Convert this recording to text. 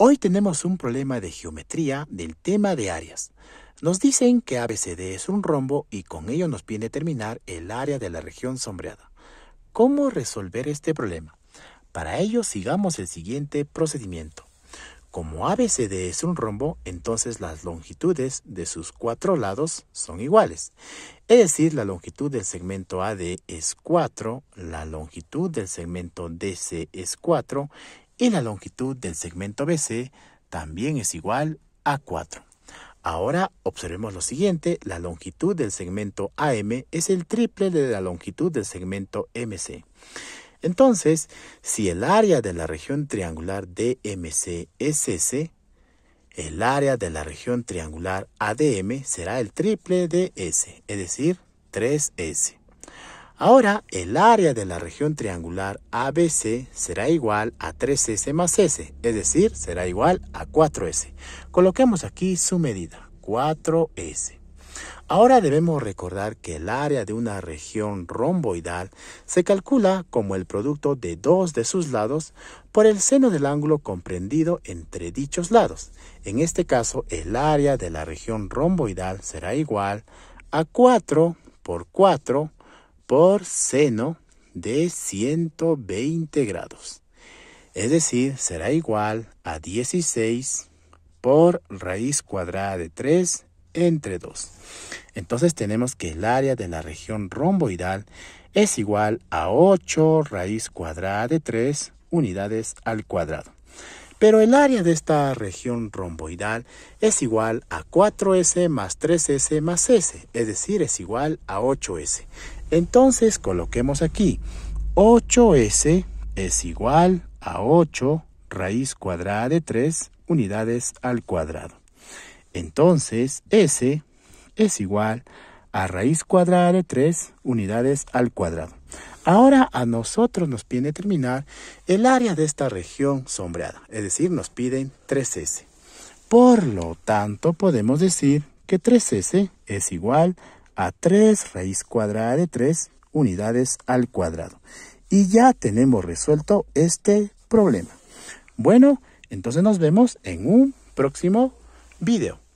Hoy tenemos un problema de geometría del tema de áreas. Nos dicen que ABCD es un rombo y con ello nos pide determinar el área de la región sombreada. ¿Cómo resolver este problema? Para ello sigamos el siguiente procedimiento. Como ABCD es un rombo, entonces las longitudes de sus cuatro lados son iguales. Es decir, la longitud del segmento AD es 4, la longitud del segmento DC es 4 y la longitud del segmento BC también es igual a 4. Ahora observemos lo siguiente, la longitud del segmento AM es el triple de la longitud del segmento MC. Entonces, si el área de la región triangular DMC es S, el área de la región triangular ADM será el triple de S, es decir, 3S. Ahora, el área de la región triangular ABC será igual a 3S más S, es decir, será igual a 4S. Coloquemos aquí su medida, 4S. Ahora debemos recordar que el área de una región romboidal se calcula como el producto de dos de sus lados por el seno del ángulo comprendido entre dichos lados. En este caso, el área de la región romboidal será igual a 4 por 4 por seno de 120 grados. Es decir, será igual a 16 por raíz cuadrada de 3 entre 2. Entonces tenemos que el área de la región romboidal es igual a 8 raíz cuadrada de 3 unidades al cuadrado pero el área de esta región romboidal es igual a 4S más 3S más S, es decir, es igual a 8S. Entonces coloquemos aquí 8S es igual a 8 raíz cuadrada de 3 unidades al cuadrado. Entonces S es igual a raíz cuadrada de 3 unidades al cuadrado. Ahora a nosotros nos pide determinar el área de esta región sombreada, es decir, nos piden 3S. Por lo tanto, podemos decir que 3S es igual a 3 raíz cuadrada de 3 unidades al cuadrado. Y ya tenemos resuelto este problema. Bueno, entonces nos vemos en un próximo video.